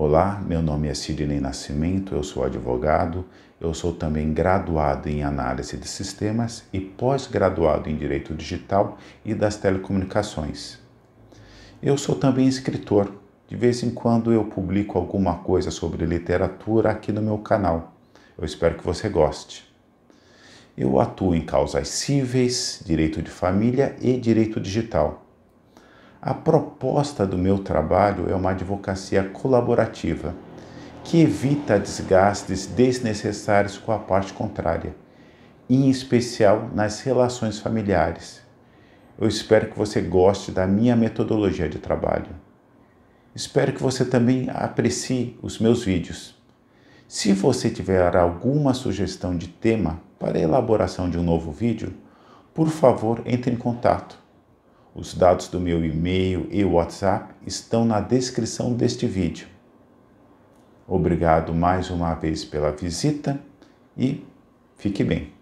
Olá, meu nome é Sidney Nascimento, eu sou advogado, eu sou também graduado em análise de sistemas e pós-graduado em direito digital e das telecomunicações. Eu sou também escritor. De vez em quando eu publico alguma coisa sobre literatura aqui no meu canal. Eu espero que você goste. Eu atuo em causas cíveis, direito de família e direito digital. A proposta do meu trabalho é uma advocacia colaborativa, que evita desgastes desnecessários com a parte contrária, em especial nas relações familiares. Eu espero que você goste da minha metodologia de trabalho. Espero que você também aprecie os meus vídeos. Se você tiver alguma sugestão de tema para elaboração de um novo vídeo, por favor, entre em contato os dados do meu e-mail e WhatsApp estão na descrição deste vídeo. Obrigado mais uma vez pela visita e fique bem.